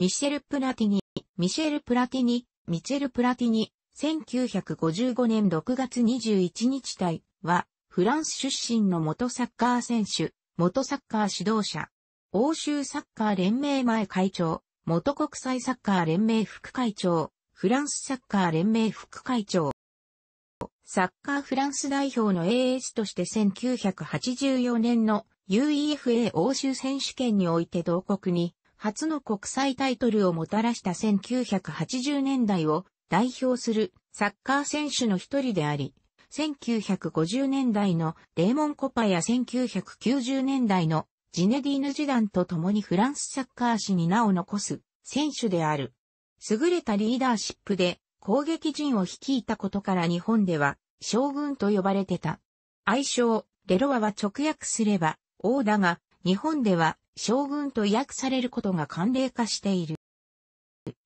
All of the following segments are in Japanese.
ミシェル・プラティニ、ミシェル・プラティニ、ミチェル・プラティニ、1955年6月21日体は、フランス出身の元サッカー選手、元サッカー指導者、欧州サッカー連盟前会長、元国際サッカー連盟副会長、フランスサッカー連盟副会長、サッカーフランス代表の AS として1984年の UEFA 欧州選手権において同国に初の国際タイトルをもたらした1980年代を代表するサッカー選手の一人であり、1950年代のレーモン・コパや1990年代のジネディーヌ・ジダンと共にフランスサッカー史に名を残す選手である。優れたリーダーシップで攻撃陣を率いたことから日本では将軍と呼ばれてた。愛称、レロワは直訳すれば王だが、日本では将軍と訳されることが慣例化している。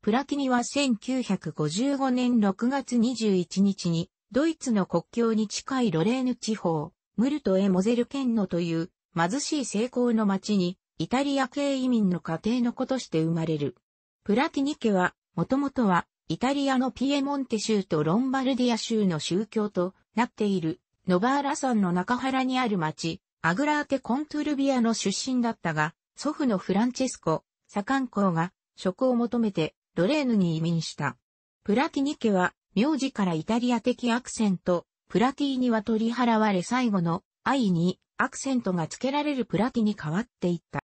プラティニは1955年6月21日に、ドイツの国境に近いロレーヌ地方、ムルトエ・モゼル県のという貧しい成功の町に、イタリア系移民の家庭の子として生まれる。プラティニ家は、もともとは、イタリアのピエモンテ州とロンバルディア州の宗教となっている、ノバーラ山の中原にある町、アグラーテ・コントゥルビアの出身だったが、祖父のフランチェスコ、サンコ公が職を求めてロレーヌに移民した。プラティニ家は名字からイタリア的アクセント、プラティーニは取り払われ最後の愛にアクセントが付けられるプラティに変わっていった。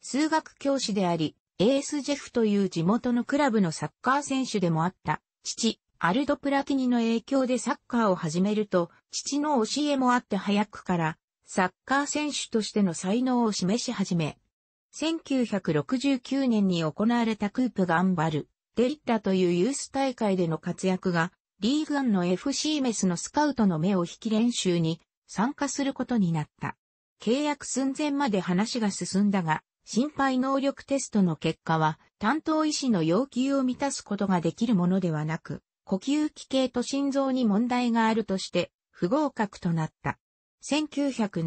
数学教師であり、エースジェフという地元のクラブのサッカー選手でもあった、父、アルド・プラティニの影響でサッカーを始めると、父の教えもあって早くからサッカー選手としての才能を示し始め、1969年に行われたクープガンバル、デリッタというユース大会での活躍が、リーグンの FC メスのスカウトの目を引き練習に参加することになった。契約寸前まで話が進んだが、心配能力テストの結果は、担当医師の要求を満たすことができるものではなく、呼吸器系と心臓に問題があるとして、不合格となった。1972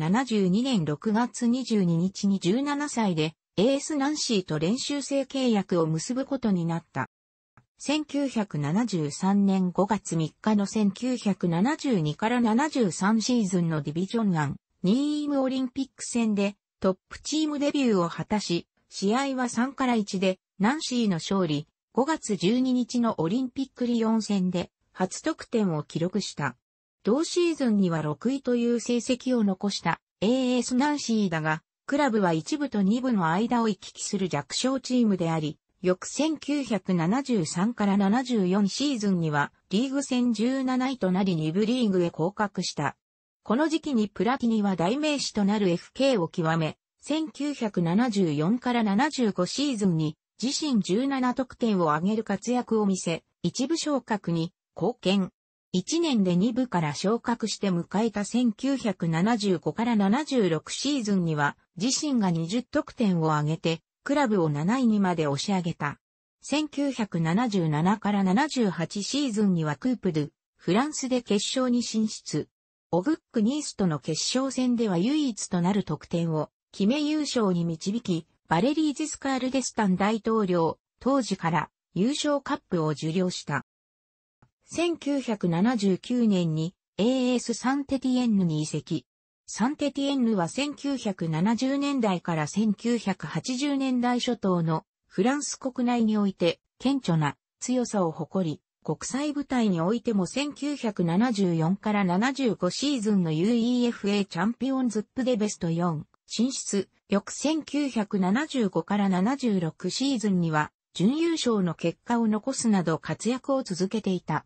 年6月22日に17歳で、エースナンシーと練習生契約を結ぶことになった。1973年5月3日の1972から73シーズンのディビジョン1、ニームオリンピック戦でトップチームデビューを果たし、試合は3から1でナンシーの勝利、5月12日のオリンピックリオン戦で初得点を記録した。同シーズンには6位という成績を残した AS ナンシーだが、クラブは1部と2部の間を行き来する弱小チームであり、翌1973から74シーズンにはリーグ戦17位となり2部リーグへ降格した。この時期にプラティニは代名詞となる FK を極め、1974から75シーズンに自身17得点を挙げる活躍を見せ、一部昇格に貢献。1年で2部から昇格して迎えた1975から76シーズンには自身が20得点を挙げてクラブを7位にまで押し上げた。1977から78シーズンにはクープドゥ、フランスで決勝に進出。オグック・ニースとの決勝戦では唯一となる得点を決め優勝に導き、バレリー・ジスカール・デスタン大統領、当時から優勝カップを受領した。1979年に AS サンテティエンヌに移籍。サンテティエンヌは1970年代から1980年代初頭のフランス国内において顕著な強さを誇り、国際舞台においても1974から75シーズンの UEFA チャンピオンズップでベスト4進出、翌1975から76シーズンには準優勝の結果を残すなど活躍を続けていた。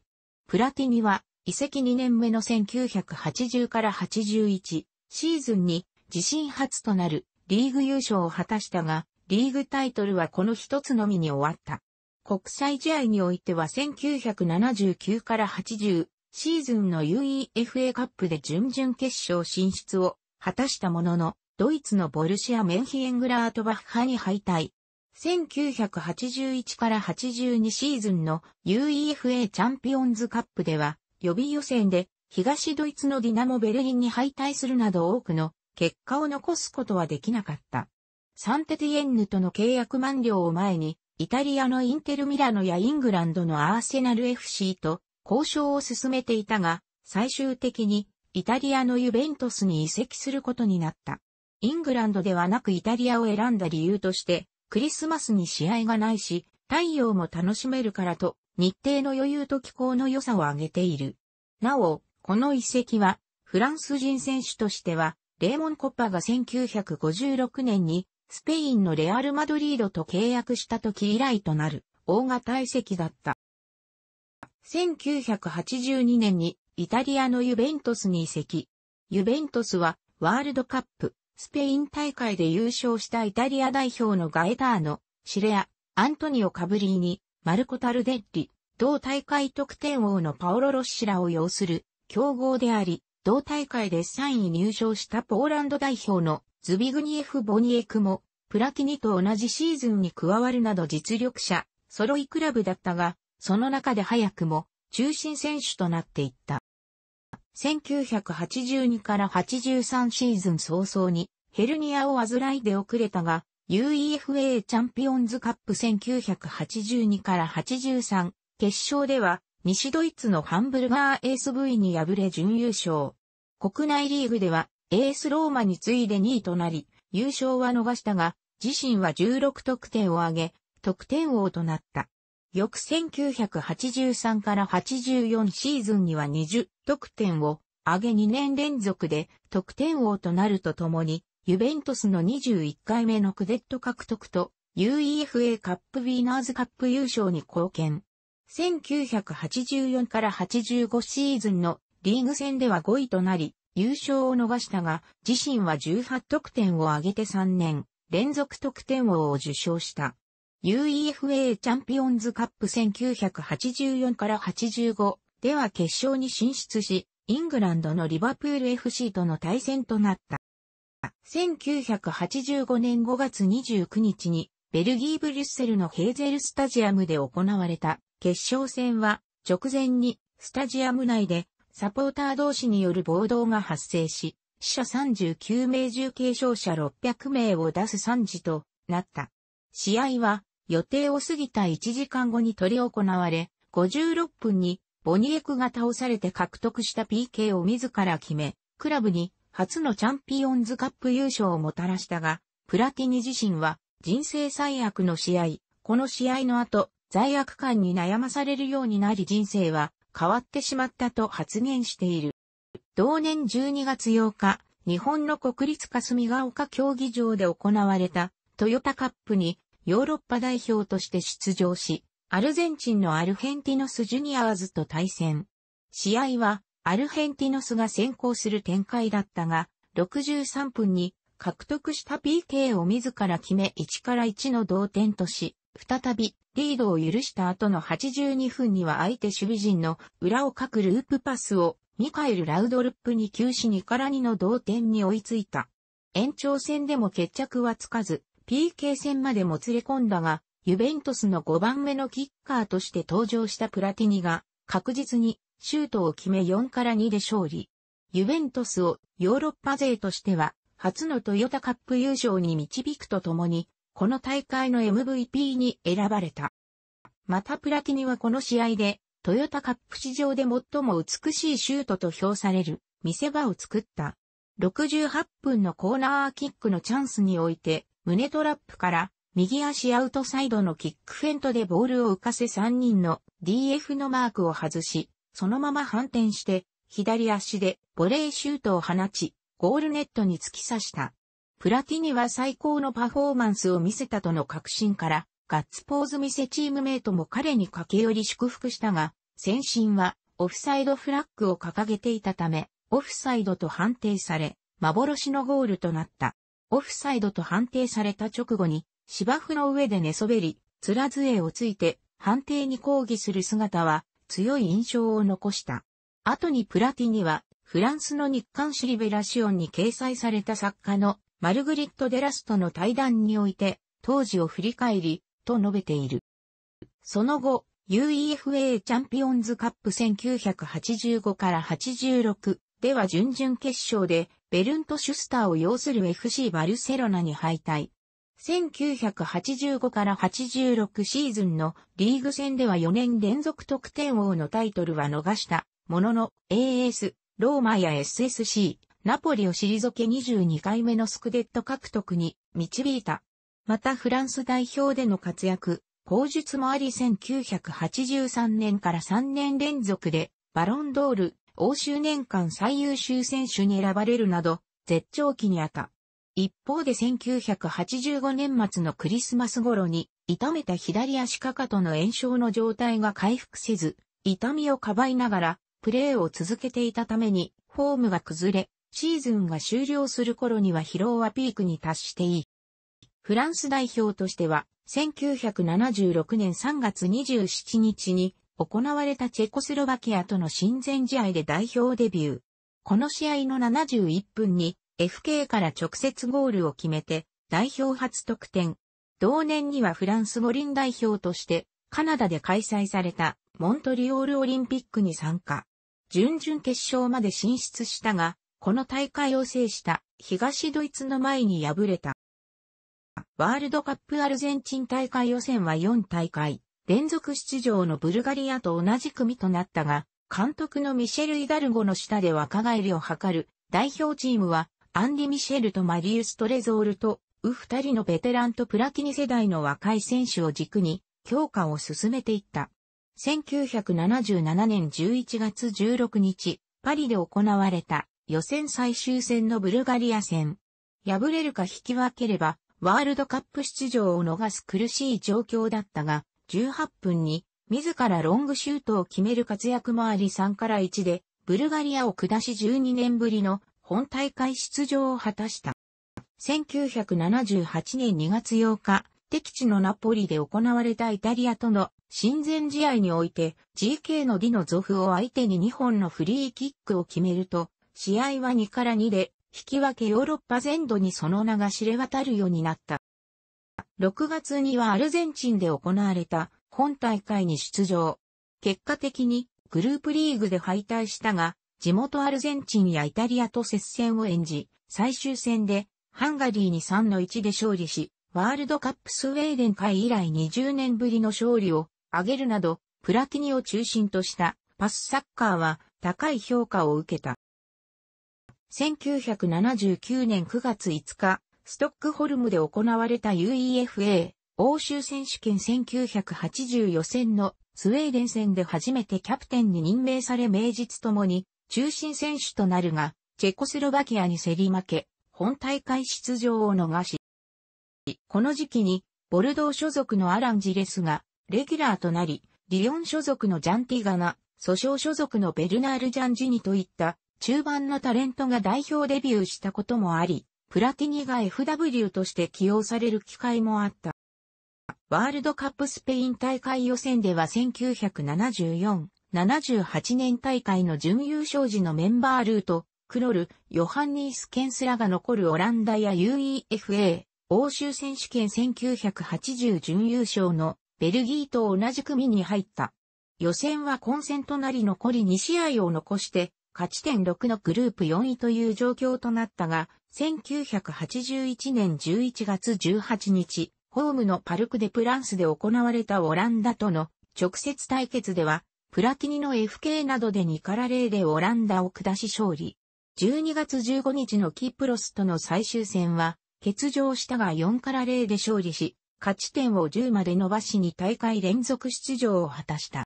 プラティニは、移籍2年目の1980から81シーズンに自身初となるリーグ優勝を果たしたが、リーグタイトルはこの一つのみに終わった。国際試合においては1979から80シーズンの UEFA カップで準々決勝進出を果たしたものの、ドイツのボルシア・メンヒエングラートバッハに敗退。1981から82シーズンの UEFA チャンピオンズカップでは予備予選で東ドイツのディナモベルリンに敗退するなど多くの結果を残すことはできなかった。サンテティエンヌとの契約満了を前にイタリアのインテルミラノやイングランドのアーセナル FC と交渉を進めていたが最終的にイタリアのユベントスに移籍することになった。イングランドではなくイタリアを選んだ理由として、クリスマスに試合がないし、太陽も楽しめるからと、日程の余裕と気候の良さを挙げている。なお、この遺跡は、フランス人選手としては、レーモン・コッパが1956年に、スペインのレアル・マドリードと契約した時以来となる、大型遺跡だった。1982年に、イタリアのユベントスに移籍。ユベントスは、ワールドカップ、スペイン大会で優勝したイタリア代表のガエターノ、シレア、アントニオ・カブリーニ、マルコ・タルデッリ、同大会得点王のパオロ・ロッシラを擁する強豪であり、同大会で3位入賞したポーランド代表のズビグニエフ・ボニエクも、プラキニと同じシーズンに加わるなど実力者、揃いクラブだったが、その中で早くも中心選手となっていった。1982から83シーズン早々にヘルニアを患いで遅れたが、UEFA チャンピオンズカップ1982から83決勝では西ドイツのハンブルガー ASV に敗れ準優勝。国内リーグではエースローマに次いで2位となり、優勝は逃したが、自身は16得点を挙げ、得点王となった。翌1983から84シーズンには20得点を上げ2年連続で得点王となるとともに、ユベントスの21回目のクデット獲得と UEFA カップウィーナーズカップ優勝に貢献。1984から85シーズンのリーグ戦では5位となり、優勝を逃したが、自身は18得点を挙げて3年、連続得点王を受賞した。UEFA チャンピオンズカップ1984から85では決勝に進出し、イングランドのリバプール FC との対戦となった。1985年5月29日に、ベルギー・ブリュッセルのヘーゼルスタジアムで行われた決勝戦は、直前にスタジアム内でサポーター同士による暴動が発生し、死者39名重軽傷者600名を出す惨事となった。試合は予定を過ぎた1時間後に取り行われ、56分にボニエクが倒されて獲得した PK を自ら決め、クラブに初のチャンピオンズカップ優勝をもたらしたが、プラティニ自身は人生最悪の試合、この試合の後、罪悪感に悩まされるようになり人生は変わってしまったと発言している。同年12月8日、日本の国立霞ヶ丘競技場で行われたトヨタカップにヨーロッパ代表として出場し、アルゼンチンのアルヘンティノスジュニアーズと対戦。試合は、アルヘンティノスが先行する展開だったが、63分に獲得した PK を自ら決め1から1の同点とし、再びリードを許した後の82分には相手守備陣の裏をかくループパスをミカエル・ラウドルップに急死2から2の同点に追いついた。延長戦でも決着はつかず、PK 戦までもつれ込んだが、ユベントスの5番目のキッカーとして登場したプラティニが、確実にシュートを決め4から2で勝利。ユベントスをヨーロッパ勢としては、初のトヨタカップ優勝に導くとともに、この大会の MVP に選ばれた。またプラティニはこの試合で、トヨタカップ史上で最も美しいシュートと評される見せ場を作った。68分のコーナーキックのチャンスにおいて、胸トラップから右足アウトサイドのキックフェントでボールを浮かせ3人の DF のマークを外し、そのまま反転して左足でボレーシュートを放ち、ゴールネットに突き刺した。プラティニは最高のパフォーマンスを見せたとの確信から、ガッツポーズ見せチームメイトも彼に駆け寄り祝福したが、先進はオフサイドフラッグを掲げていたため、オフサイドと判定され、幻のゴールとなった。オフサイドと判定された直後に芝生の上で寝そべり、つらずえをついて判定に抗議する姿は強い印象を残した。後にプラティニはフランスの日刊シリベラシオンに掲載された作家のマルグリット・デラスとの対談において当時を振り返り、と述べている。その後、UEFA チャンピオンズカップ1985から86、では準々決勝でベルント・シュスターを擁する FC バルセロナに敗退。1985から86シーズンのリーグ戦では4年連続得点王のタイトルは逃したものの AS、ローマや SSC、ナポリを退け22回目のスクデット獲得に導いた。またフランス代表での活躍、口述もあり1983年から3年連続でバロンドール、欧州年間最優秀選手に選ばれるなど、絶頂期にあった。一方で1985年末のクリスマス頃に、痛めた左足かかとの炎症の状態が回復せず、痛みをかばいながら、プレーを続けていたために、フォームが崩れ、シーズンが終了する頃には疲労はピークに達していい。フランス代表としては、1976年3月27日に行われたチェコスロバキアとの親善試合で代表デビュー。この試合の71分に FK から直接ゴールを決めて代表初得点。同年にはフランス五輪代表としてカナダで開催されたモントリオールオリンピックに参加。準々決勝まで進出したが、この大会を制した東ドイツの前に敗れた。ワールドカップアルゼンチン大会予選は4大会連続出場のブルガリアと同じ組となったが、監督のミシェル・イダルゴの下で若返りを図る代表チームは、アンディ・ミシェルとマリウス・トレゾールと、ウ二人のベテランとプラキニ世代の若い選手を軸に、強化を進めていった。1977年11月16日、パリで行われた予選最終戦のブルガリア戦。敗れるか引き分ければ、ワールドカップ出場を逃す苦しい状況だったが、18分に、自らロングシュートを決める活躍もあり3から1で、ブルガリアを下し12年ぶりの本大会出場を果たした。1978年2月8日、敵地のナポリで行われたイタリアとの親善試合において GK のディノゾフを相手に2本のフリーキックを決めると、試合は2から2で、引き分けヨーロッパ全土にその名が知れ渡るようになった。6月にはアルゼンチンで行われた本大会に出場。結果的にグループリーグで敗退したが、地元アルゼンチンやイタリアと接戦を演じ、最終戦でハンガリーに3の1で勝利し、ワールドカップスウェーデン会以来20年ぶりの勝利を挙げるなど、プラティニを中心としたパスサッカーは高い評価を受けた。1979年9月5日、ストックホルムで行われた UEFA 欧州選手権1980予選のスウェーデン戦で初めてキャプテンに任命され名実ともに中心選手となるが、チェコスロバキアに競り負け、本大会出場を逃し、この時期にボルドー所属のアラン・ジレスがレギュラーとなり、リヨン所属のジャンティガナ、訴訟所属のベルナール・ジャンジニといった中盤のタレントが代表デビューしたこともあり、プラティニが FW として起用される機会もあった。ワールドカップスペイン大会予選では1974、78年大会の準優勝時のメンバールート、クロル、ヨハンニース・ケンスラが残るオランダや UEFA、欧州選手権1980準優勝のベルギーと同じ組に入った。予選は混戦となり残り2試合を残して、勝ち点6のグループ4位という状況となったが、1981年11月18日、ホームのパルク・デ・プランスで行われたオランダとの直接対決では、プラティニの FK などで2から0でオランダを下し勝利。12月15日のキープロスとの最終戦は、欠場したが4から0で勝利し、勝ち点を10まで伸ばしに大会連続出場を果たした。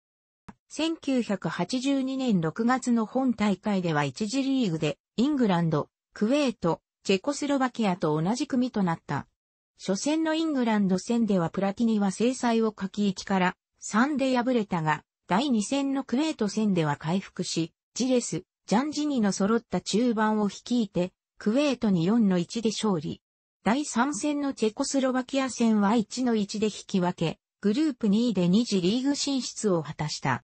1982年6月の本大会では1次リーグで、イングランド、クウェート、チェコスロバキアと同じ組となった。初戦のイングランド戦ではプラティニは制裁を書き1から3で敗れたが、第2戦のクウェート戦では回復し、ジレス、ジャンジニの揃った中盤を率いて、クウェートに4の1で勝利。第3戦のチェコスロバキア戦は1の1で引き分け、グループ2位で2次リーグ進出を果たした。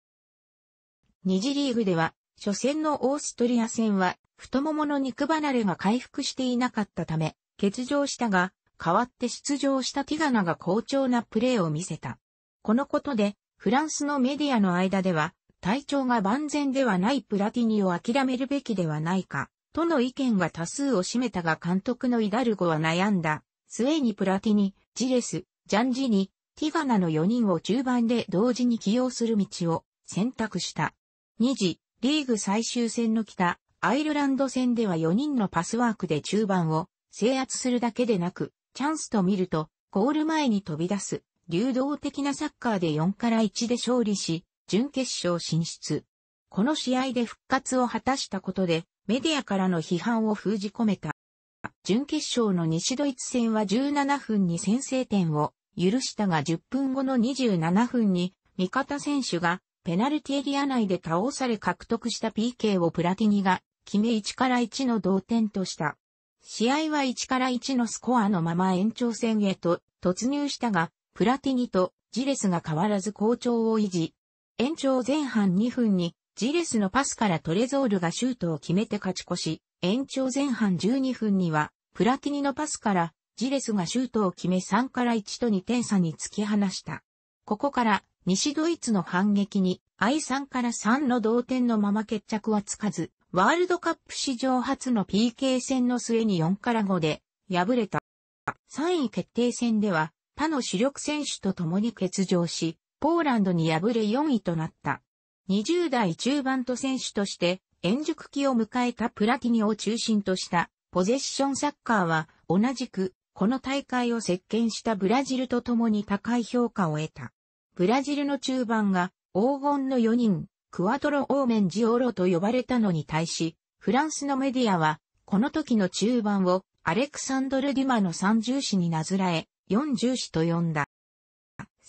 2次リーグでは、初戦のオーストリア戦は太ももの肉離れが回復していなかったため、欠場したが、代わって出場したティガナが好調なプレーを見せた。このことで、フランスのメディアの間では、体調が万全ではないプラティニを諦めるべきではないか、との意見が多数を占めたが監督のイダルゴは悩んだ。末にプラティニ、ジレス、ジャンジニ、ティガナの4人を中盤で同時に起用する道を選択した。2時、リーグ最終戦の北、アイルランド戦では4人のパスワークで中盤を制圧するだけでなく、チャンスと見ると、ゴール前に飛び出す、流動的なサッカーで4から1で勝利し、準決勝進出。この試合で復活を果たしたことで、メディアからの批判を封じ込めた。準決勝の西ドイツ戦は17分に先制点を許したが10分後の27分に味方選手がペナルティエリア内で倒され獲得した PK をプラティニが決め1から1の同点とした。試合は1から1のスコアのまま延長戦へと突入したが、プラティニとジレスが変わらず好調を維持。延長前半2分にジレスのパスからトレゾールがシュートを決めて勝ち越し、延長前半12分にはプラティニのパスからジレスがシュートを決め3から1と2点差に突き放した。ここから西ドイツの反撃に I3 から3の同点のまま決着はつかず、ワールドカップ史上初の PK 戦の末に4から5で敗れた。3位決定戦では、他の主力選手と共に欠場し、ポーランドに敗れ4位となった。20代中盤と選手として、円熟期を迎えたプラティニを中心としたポゼッションサッカーは同じくこの大会を席巻したブラジルと共に高い評価を得た。ブラジルの中盤が黄金の4人、クワトロ・オーメン・ジオロと呼ばれたのに対し、フランスのメディアは、この時の中盤をアレクサンドル・デュマの三重視になずらえ、四重視と呼んだ。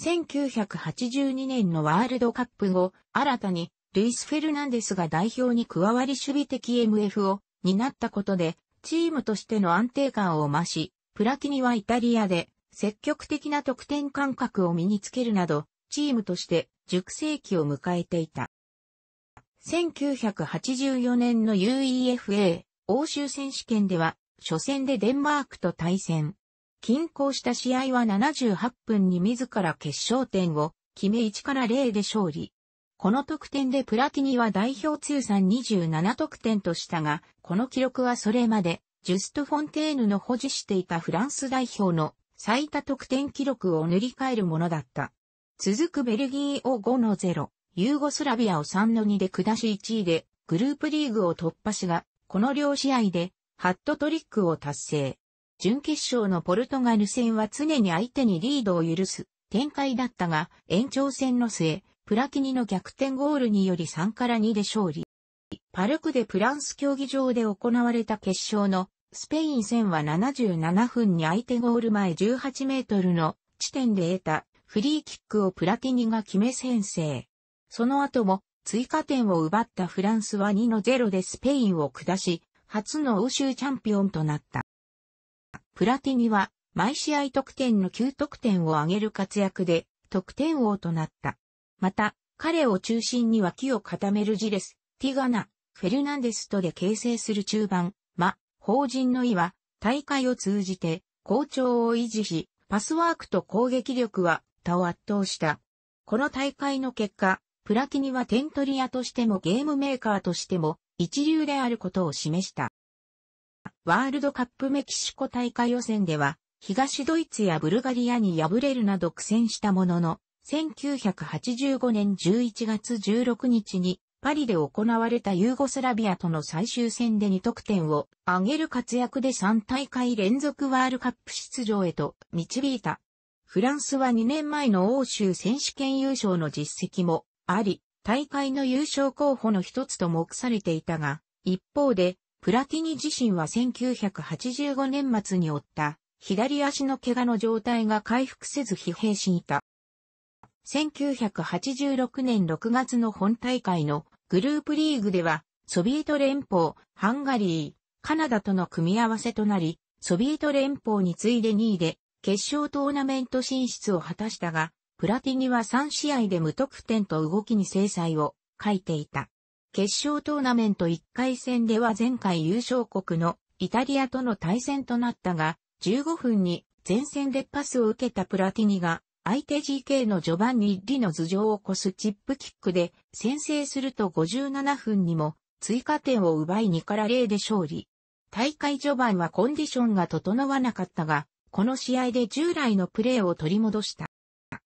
1982年のワールドカップ後、新たにルイス・フェルナンデスが代表に加わり守備的 MF を担ったことで、チームとしての安定感を増し、プラティニはイタリアで積極的な得点感覚を身につけるなど、チームとして熟成期を迎えていた。1984年の UEFA 欧州選手権では、初戦でデンマークと対戦。均衡した試合は78分に自ら決勝点を決め1から0で勝利。この得点でプラティニは代表通算27得点としたが、この記録はそれまで、ジュスト・フォンテーヌの保持していたフランス代表の最多得点記録を塗り替えるものだった。続くベルギーを5の0。ユーゴスラビアを3 2で下し1位で、グループリーグを突破しが、この両試合で、ハットトリックを達成。準決勝のポルトガル戦は常に相手にリードを許す展開だったが、延長戦の末、プラキニの逆転ゴールにより3から2で勝利。パルクでプランス競技場で行われた決勝のスペイン戦は77分に相手ゴール前18メートルの地点で得たフリーキックをプラティニが決め先制。その後も追加点を奪ったフランスは2の0でスペインを下し、初の欧州チャンピオンとなった。プラティニは毎試合得点の9得点を挙げる活躍で得点王となった。また、彼を中心に脇を固めるジレス、ティガナ、フェルナンデスとで形成する中盤、マ、法人の意は大会を通じて好調を維持し、パスワークと攻撃力は他を圧倒した。この大会の結果、プラティニは点取り屋としてもゲームメーカーとしても一流であることを示した。ワールドカップメキシコ大会予選では、東ドイツやブルガリアに敗れるなど苦戦したものの、1985年11月16日にパリで行われたユーゴスラビアとの最終戦で2得点を挙げる活躍で3大会連続ワールカップ出場へと導いた。フランスは2年前の欧州選手権優勝の実績もあり、大会の優勝候補の一つと目されていたが、一方で、プラティニ自身は1985年末に負った左足の怪我の状態が回復せず疲弊していた。1986年6月の本大会のグループリーグでは、ソビエト連邦、ハンガリー、カナダとの組み合わせとなり、ソビエト連邦に次いで2位で決勝トーナメント進出を果たしたが、プラティニは3試合で無得点と動きに制裁を書いていた。決勝トーナメント1回戦では前回優勝国のイタリアとの対戦となったが、15分に前線でパスを受けたプラティニが、相手 GK のジョバンニ・リの頭上を越すチップキックで先制すると57分にも追加点を奪い2から0で勝利。大会序盤はコンディションが整わなかったが、この試合で従来のプレーを取り戻した。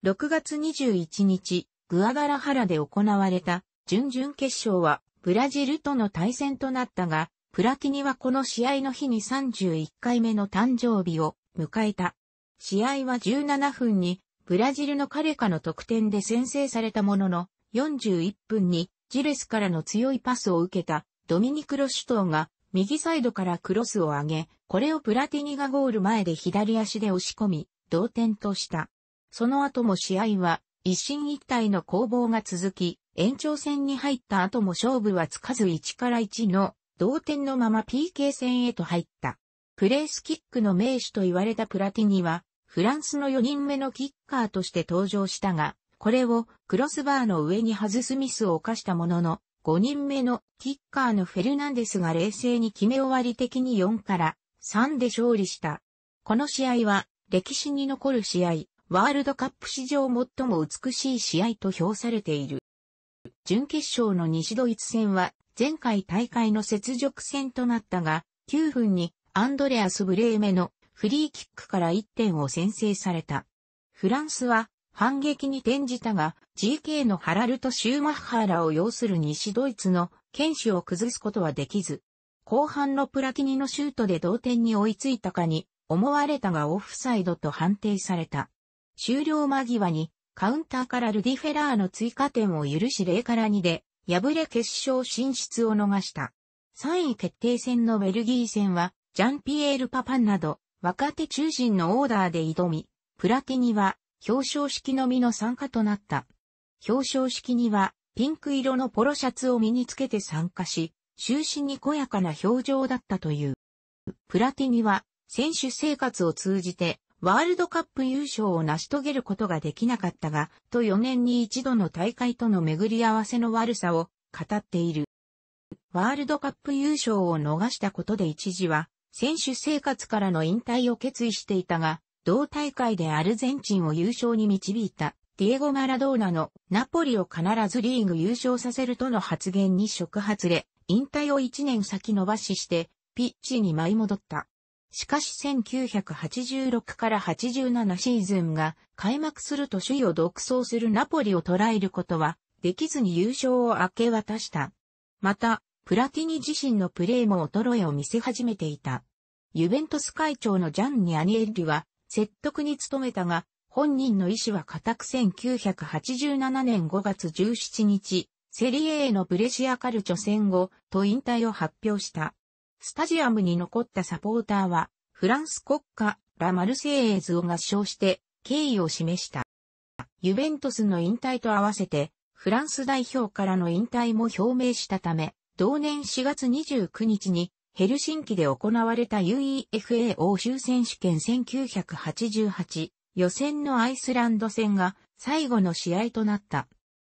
6月21日、グアガラハラで行われた準々決勝はブラジルとの対戦となったが、プラティニはこの試合の日に31回目の誕生日を迎えた。試合は17分にブラジルの彼かの得点で先制されたものの、41分にジレスからの強いパスを受けたドミニク・ロシュトーが右サイドからクロスを上げ、これをプラティニがゴール前で左足で押し込み、同点とした。その後も試合は一進一退の攻防が続き、延長戦に入った後も勝負はつかず1から1の同点のまま PK 戦へと入った。プレースキックの名手と言われたプラティニは、フランスの4人目のキッカーとして登場したが、これをクロスバーの上に外すミスを犯したものの、5人目のキッカーのフェルナンデスが冷静に決め終わり的に4から3で勝利した。この試合は歴史に残る試合、ワールドカップ史上最も美しい試合と評されている。準決勝の西ドイツ戦は前回大会の雪辱戦となったが、9分にアンドレアス・ブレーメのフリーキックから1点を先制された。フランスは反撃に転じたが、GK のハラルとシューマッハーラを要する西ドイツの剣士を崩すことはできず、後半のプラティニのシュートで同点に追いついたかに思われたがオフサイドと判定された。終了間際に、カウンターからルディフェラーの追加点を許し0から2で、敗れ決勝進出を逃した。3位決定戦のベルギー戦は、ジャンピエール・パパンなど、若手中心のオーダーで挑み、プラティニは表彰式のみの参加となった。表彰式にはピンク色のポロシャツを身につけて参加し、終始にこやかな表情だったという。プラティニは選手生活を通じてワールドカップ優勝を成し遂げることができなかったが、と4年に一度の大会との巡り合わせの悪さを語っている。ワールドカップ優勝を逃したことで一時は、選手生活からの引退を決意していたが、同大会でアルゼンチンを優勝に導いた、ディエゴ・マラドーナのナポリを必ずリーグ優勝させるとの発言に触発れ、引退を1年先延ばしして、ピッチに舞い戻った。しかし1986から87シーズンが開幕すると首位を独走するナポリを捉えることはできずに優勝を明け渡した。また、プラティニ自身のプレーも衰えを見せ始めていた。ユベントス会長のジャンニ・アニエッリは説得に努めたが、本人の意思は固く1987年5月17日、セリエへのブレシアカルチョ戦後と引退を発表した。スタジアムに残ったサポーターは、フランス国家、ラ・マルセイエーズを合唱して、敬意を示した。ユベントスの引退と合わせて、フランス代表からの引退も表明したため、同年4月29日にヘルシンキで行われた UEFA 欧州選手権1988予選のアイスランド戦が最後の試合となった。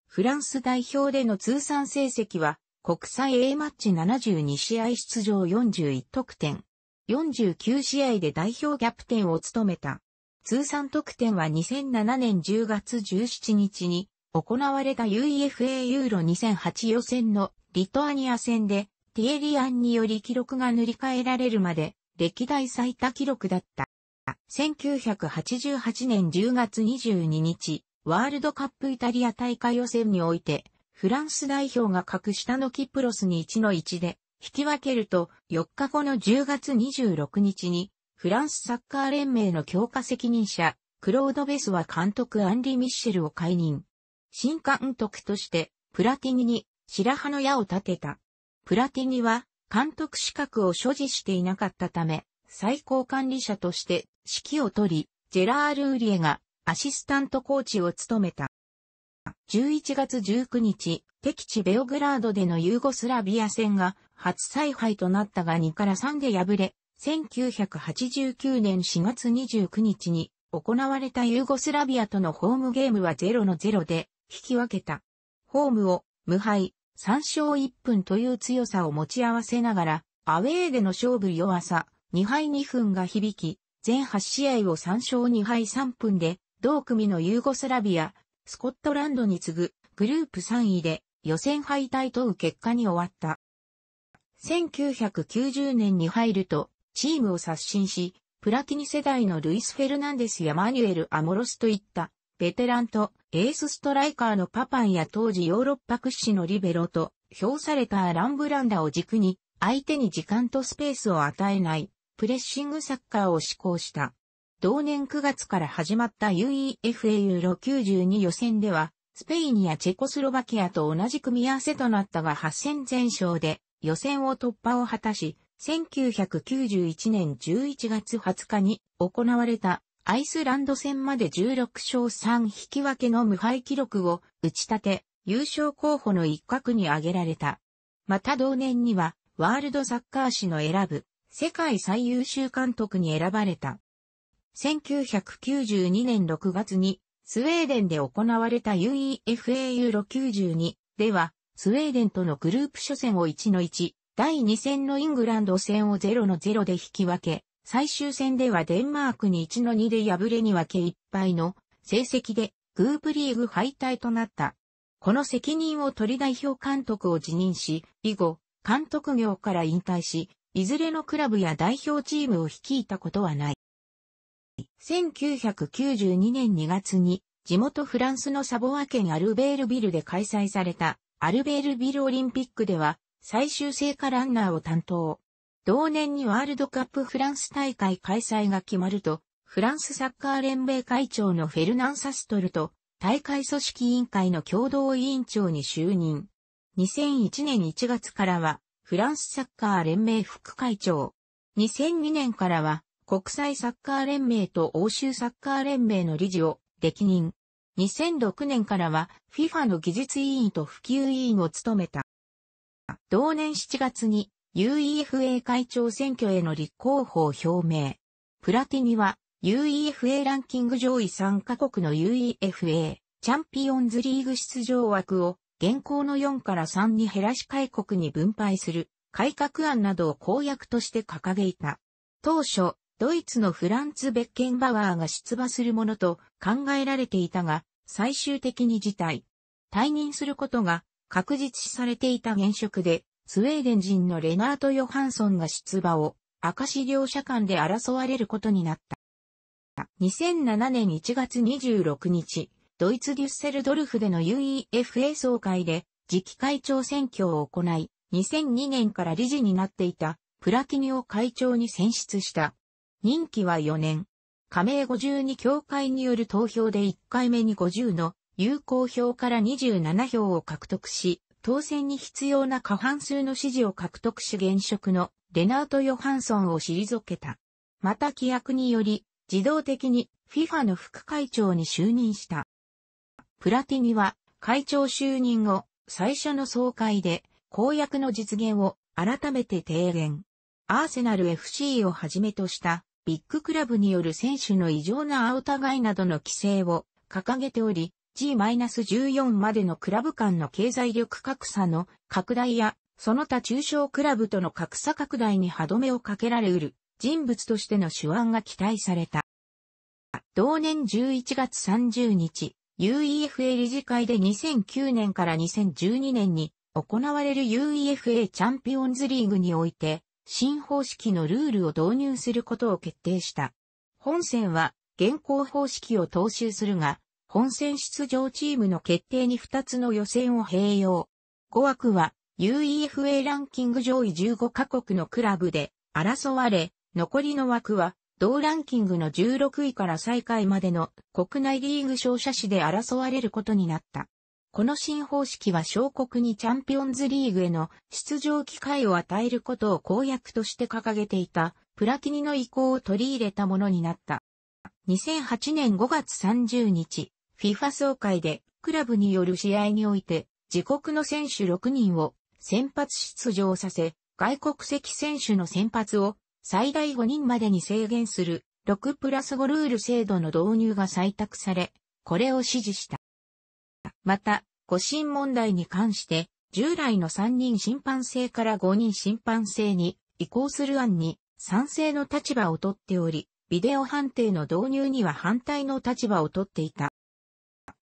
フランス代表での通算成績は国際 A マッチ72試合出場41得点。49試合で代表キャプテンを務めた。通算得点は2007年10月17日に行われた UEFA ユーロ2008予選のリトアニア戦でティエリアンにより記録が塗り替えられるまで歴代最多記録だった。1988年10月22日、ワールドカップイタリア大会予選において、フランス代表が格下のキプロスに1の1で引き分けると4日後の10月26日にフランスサッカー連盟の強化責任者クロード・ベスは監督アンリ・ミッシェルを解任。新監督としてプラティニに白羽の矢を立てた。プラティニは監督資格を所持していなかったため最高管理者として指揮を取り、ジェラール・ウリエがアシスタントコーチを務めた。11月19日、敵地ベオグラードでのユーゴスラビア戦が初采配となったが2から3で敗れ、1989年4月29日に行われたユーゴスラビアとのホームゲームは0の0で引き分けた。ホームを無敗、3勝1分という強さを持ち合わせながら、アウェーでの勝負弱さ、2敗2分が響き、全8試合を3勝2敗3分で、同組のユーゴスラビア、スコットランドに次ぐグループ3位で予選敗退という結果に終わった。1990年に入るとチームを刷新し、プラキニ世代のルイス・フェルナンデスやマニュエル・アモロスといったベテランとエースストライカーのパパンや当時ヨーロッパ屈指のリベロと評されたアラン・ブランダを軸に相手に時間とスペースを与えないプレッシングサッカーを施行した。同年9月から始まった UEFA ユーロ92予選では、スペインやチェコスロバキアと同じ組み合わせとなったが8戦全勝で予選を突破を果たし、1991年11月20日に行われたアイスランド戦まで16勝3引き分けの無敗記録を打ち立て、優勝候補の一角に挙げられた。また同年には、ワールドサッカー誌の選ぶ、世界最優秀監督に選ばれた。1992年6月にスウェーデンで行われた UEFA ユーロ92では、スウェーデンとのグループ初戦を1の1、第2戦のイングランド戦を0の0で引き分け、最終戦ではデンマークに1の2で敗れに分け1敗の成績でグープリーグ敗退となった。この責任を取り代表監督を辞任し、以後、監督業から引退し、いずれのクラブや代表チームを率いたことはない。1992年2月に地元フランスのサボア県アルベールビルで開催されたアルベールビルオリンピックでは最終聖火ランナーを担当。同年にワールドカップフランス大会開催が決まると、フランスサッカー連盟会長のフェルナンサストルと大会組織委員会の共同委員長に就任。2001年1月からはフランスサッカー連盟副会長。2002年からは国際サッカー連盟と欧州サッカー連盟の理事を歴任。2006年からは FIFA の技術委員と普及委員を務めた。同年7月に UEFA 会長選挙への立候補を表明。プラティニは UEFA ランキング上位3カ国の UEFA チャンピオンズリーグ出場枠を現行の4から3に減らし開国に分配する改革案などを公約として掲げた。当初、ドイツのフランツ・ベッケンバワーが出馬するものと考えられていたが、最終的に辞退。退任することが確実視されていた現職で、スウェーデン人のレナート・ヨハンソンが出馬を、赤市両者間で争われることになった。2007年1月26日、ドイツ・デュッセルドルフでの UEFA 総会で、次期会長選挙を行い、2002年から理事になっていた、プラティニを会長に選出した。任期は4年。加盟52協会による投票で1回目に50の有効票から27票を獲得し、当選に必要な過半数の支持を獲得し現職のレナート・ヨハンソンを退けた。また規約により、自動的に FIFA の副会長に就任した。プラティニは会長就任後、最初の総会で公約の実現を改めて提言。アーセナル FC をはじめとしたビッグクラブによる選手の異常なアウタいなどの規制を掲げており、G-14 までのクラブ間の経済力格差の拡大や、その他中小クラブとの格差拡大に歯止めをかけられうる人物としての手腕が期待された。同年11月30日、UEFA 理事会で2009年から2012年に行われる UEFA チャンピオンズリーグにおいて、新方式のルールを導入することを決定した。本戦は現行方式を踏襲するが、本戦出場チームの決定に2つの予選を併用。5枠は UEFA ランキング上位15カ国のクラブで争われ、残りの枠は同ランキングの16位から最下位までの国内リーグ勝者市で争われることになった。この新方式は小国にチャンピオンズリーグへの出場機会を与えることを公約として掲げていたプラティニの意向を取り入れたものになった。2008年5月30日、FIFA 総会でクラブによる試合において自国の選手6人を先発出場させ、外国籍選手の先発を最大5人までに制限する6プラス5ルール制度の導入が採択され、これを支持した。。また、誤審問題に関して、従来の3人審判制から5人審判制に移行する案に賛成の立場をとっており、ビデオ判定の導入には反対の立場をとっていた。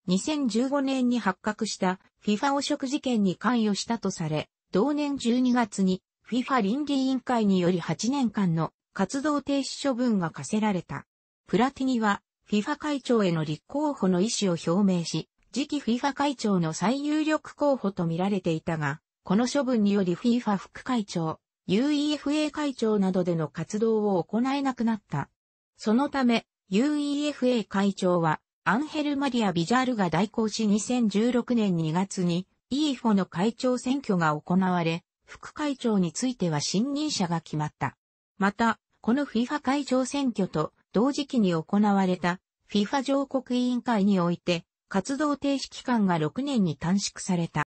2015年に発覚した FIFA 汚職事件に関与したとされ、同年12月に FIFA 倫理委員会により8年間の活動停止処分が課せられた。プラティニは FIFA 会長への立候補の意思を表明し、次期 FIFA 会長の最有力候補と見られていたが、この処分により FIFA 副会長、UEFA 会長などでの活動を行えなくなった。そのため、UEFA 会長は、アンヘル・マリア・ビジャールが代行し2016年2月に、EFO の会長選挙が行われ、副会長については新任者が決まった。また、この FIFA 会長選挙と同時期に行われた FIFA 上国委員会において活動停止期間が6年に短縮された。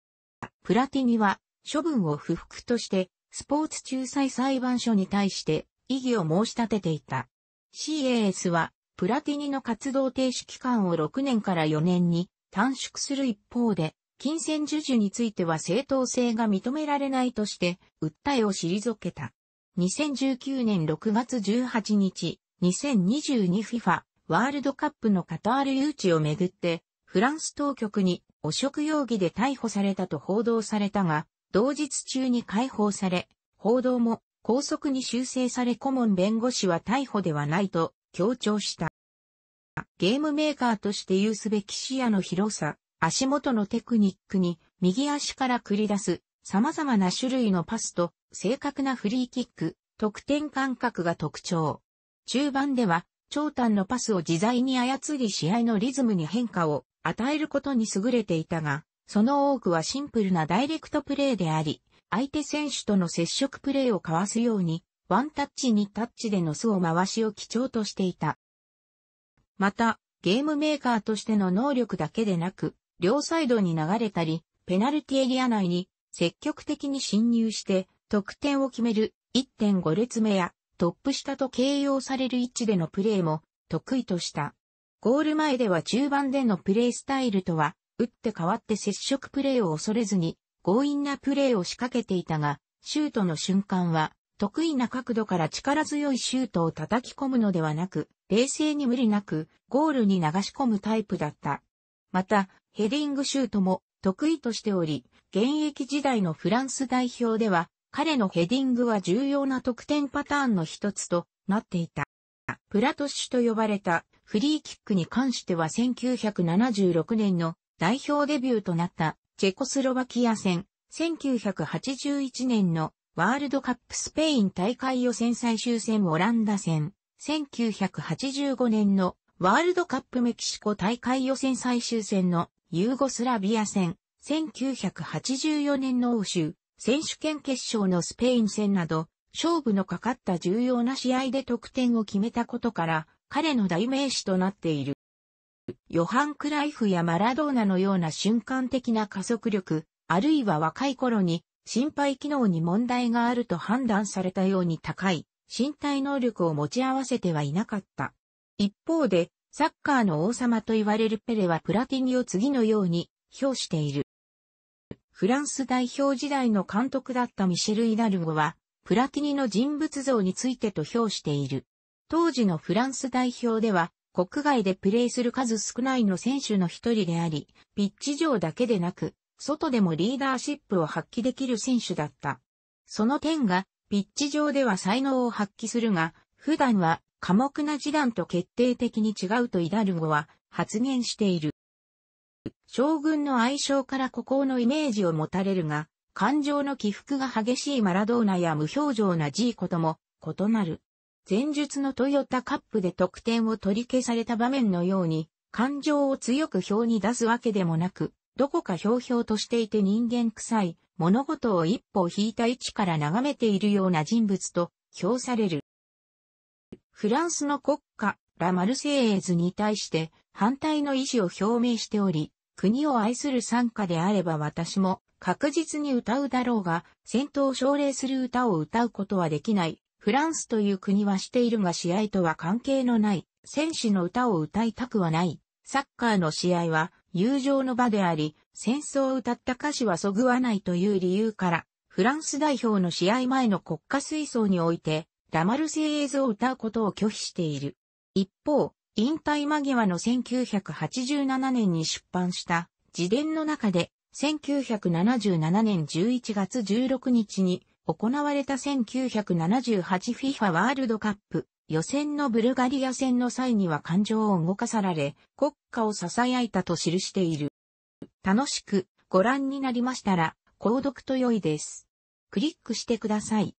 プラティニは、処分を不服として、スポーツ仲裁裁判所に対して異議を申し立てていた。CAS は、プラティニの活動停止期間を6年から4年に短縮する一方で、金銭授受については正当性が認められないとして、訴えを退けた。2019年6月18日、2022FIFA ワールドカップのカタール誘致をめぐって、フランス当局に汚職容疑で逮捕されたと報道されたが、同日中に解放され、報道も拘束に修正され顧問弁護士は逮捕ではないと強調した。ゲームメーカーとして有すべき視野の広さ、足元のテクニックに右足から繰り出す様々な種類のパスと正確なフリーキック、得点感覚が特徴。中盤では長短のパスを自在に操り試合のリズムに変化を与えることに優れていたが、その多くはシンプルなダイレクトプレーであり、相手選手との接触プレーを交わすように、ワンタッチにタッチでの巣を回しを基調としていた。また、ゲームメーカーとしての能力だけでなく、両サイドに流れたり、ペナルティエリア内に積極的に侵入して、得点を決める1.5列目やトップ下と形容される位置でのプレーも得意とした。ゴール前では中盤でのプレースタイルとは、打って変わって接触プレーを恐れずに、強引なプレーを仕掛けていたが、シュートの瞬間は、得意な角度から力強いシュートを叩き込むのではなく、冷静に無理なく、ゴールに流し込むタイプだった。また、ヘディングシュートも得意としており、現役時代のフランス代表では、彼のヘディングは重要な得点パターンの一つとなっていた。プラトッシュと呼ばれたフリーキックに関しては1976年の代表デビューとなったチェコスロバキア戦、1981年のワールドカップスペイン大会予選最終戦オランダ戦、1985年のワールドカップメキシコ大会予選最終戦のユーゴスラビア戦、1984年の欧州選手権決勝のスペイン戦など、勝負のかかった重要な試合で得点を決めたことから、彼の代名詞となっている。ヨハン・クライフやマラドーナのような瞬間的な加速力、あるいは若い頃に心肺機能に問題があると判断されたように高い身体能力を持ち合わせてはいなかった。一方で、サッカーの王様と言われるペレはプラティニを次のように評している。フランス代表時代の監督だったミシェル・イダルゴは、プラティニの人物像についてと評している。当時のフランス代表では、国外でプレーする数少ないの選手の一人であり、ピッチ上だけでなく、外でもリーダーシップを発揮できる選手だった。その点が、ピッチ上では才能を発揮するが、普段は寡黙な示談と決定的に違うとイダルゴは発言している。将軍の愛称から孤高のイメージを持たれるが、感情の起伏が激しいマラドーナや無表情なジーコとも異なる。前述のトヨタカップで得点を取り消された場面のように、感情を強く表に出すわけでもなく、どこかひょうひょうとしていて人間臭い、物事を一歩引いた位置から眺めているような人物と評される。フランスの国家、ラ・マルセイエーズに対して反対の意思を表明しており、国を愛する参加であれば私も確実に歌うだろうが、戦闘を奨励する歌を歌うことはできない。フランスという国はしているが試合とは関係のない、戦士の歌を歌いたくはない。サッカーの試合は友情の場であり、戦争を歌った歌詞はそぐわないという理由から、フランス代表の試合前の国家水槽において、ラマルセイエズを歌うことを拒否している。一方、引退間際の1987年に出版した自伝の中で、1977年11月16日に行われた1978 FIFA ワールドカップ予選のブルガリア戦の際には感情を動かされ、国歌を囁いたと記している。楽しくご覧になりましたら、購読と良いです。クリックしてください。